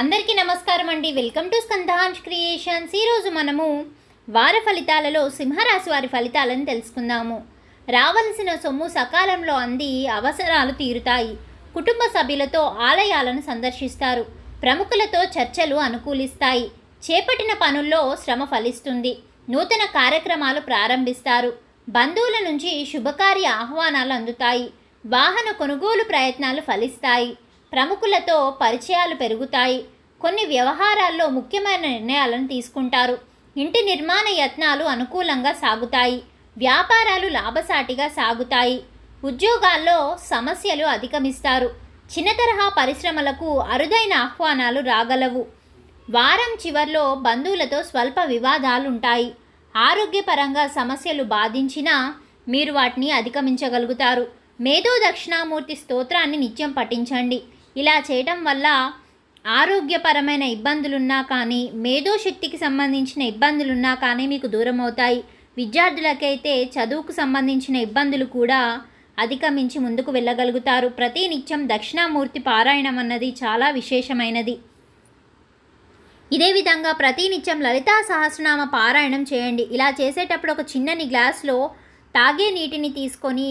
అందరికీ నమస్కారం అండి వెల్కమ్ టు స్కందహాన్స్ క్రియేషన్స్ ఈరోజు మనము వార ఫలితాలలో సింహరాశి వారి ఫలితాలను తెలుసుకుందాము రావలసిన సొమ్ము సకాలంలో అంది అవసరాలు తీరుతాయి కుటుంబ సభ్యులతో ఆలయాలను సందర్శిస్తారు ప్రముఖులతో చర్చలు అనుకూలిస్తాయి చేపట్టిన పనుల్లో శ్రమ ఫలిస్తుంది నూతన కార్యక్రమాలు ప్రారంభిస్తారు బంధువుల నుంచి శుభకార్య ఆహ్వానాలు అందుతాయి వాహన కొనుగోలు ప్రయత్నాలు ఫలిస్తాయి ప్రముఖులతో పరిచయాలు పెరుగుతాయి కొన్ని వ్యవహారాల్లో ముఖ్యమైన నిర్ణయాలను తీసుకుంటారు ఇంటి నిర్మాణ యత్నాలు అనుకూలంగా సాగుతాయి వ్యాపారాలు లాభసాటిగా సాగుతాయి ఉద్యోగాల్లో సమస్యలు అధిగమిస్తారు చిన్న తరహా పరిశ్రమలకు అరుదైన ఆహ్వానాలు రాగలవు వారం చివర్లో బంధువులతో స్వల్ప వివాదాలుంటాయి ఆరోగ్యపరంగా సమస్యలు బాధించినా మీరు వాటిని అధిగమించగలుగుతారు మేధో దక్షిణామూర్తి స్తోత్రాన్ని నిత్యం పఠించండి ఇలా చేయటం వల్ల ఆరోగ్యపరమైన ఇబ్బందులున్నా కానీ మేధోశక్తికి సంబంధించిన ఇబ్బందులున్నా కానీ మీకు దూరం అవుతాయి విద్యార్థులకైతే చదువుకు సంబంధించిన ఇబ్బందులు కూడా అధిగమించి ముందుకు వెళ్ళగలుగుతారు ప్రతి నిత్యం దక్షిణామూర్తి పారాయణం అన్నది చాలా విశేషమైనది ఇదే విధంగా ప్రతి నిత్యం లలితా సహస్రనామ పారాయణం చేయండి ఇలా చేసేటప్పుడు ఒక చిన్నని గ్లాస్లో తాగే నీటిని తీసుకొని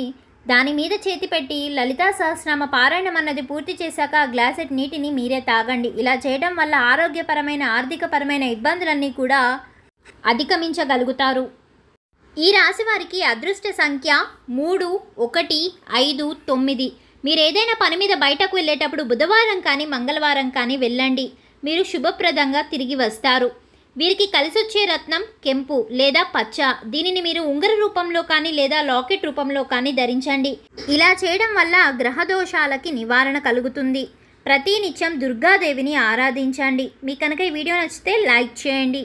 దాని మీద చేతి పెట్టి లలితా సహస్రనామ పారాయణం అన్నది పూర్తి చేశాక ఆ గ్లాసెట్ నీటిని మీరే తాగండి ఇలా చేయడం వల్ల ఆరోగ్యపరమైన ఆర్థికపరమైన ఇబ్బందులన్నీ కూడా అధిగమించగలుగుతారు ఈ రాశి వారికి అదృష్ట సంఖ్య మూడు ఒకటి ఐదు తొమ్మిది మీరు ఏదైనా పని మీద బయటకు వెళ్ళేటప్పుడు బుధవారం కానీ మంగళవారం కానీ వెళ్ళండి మీరు శుభప్రదంగా తిరిగి వస్తారు వీరికి కలిసొచ్చే రత్నం కెంపు లేదా పచ్చ దీనిని మీరు ఉంగర రూపంలో కానీ లేదా లాకెట్ రూపంలో కానీ ధరించండి ఇలా చేయడం వల్ల గ్రహదోషాలకి నివారణ కలుగుతుంది నిత్యం దుర్గాదేవిని ఆరాధించండి మీ కనుక ఈ వీడియో నచ్చితే లైక్ చేయండి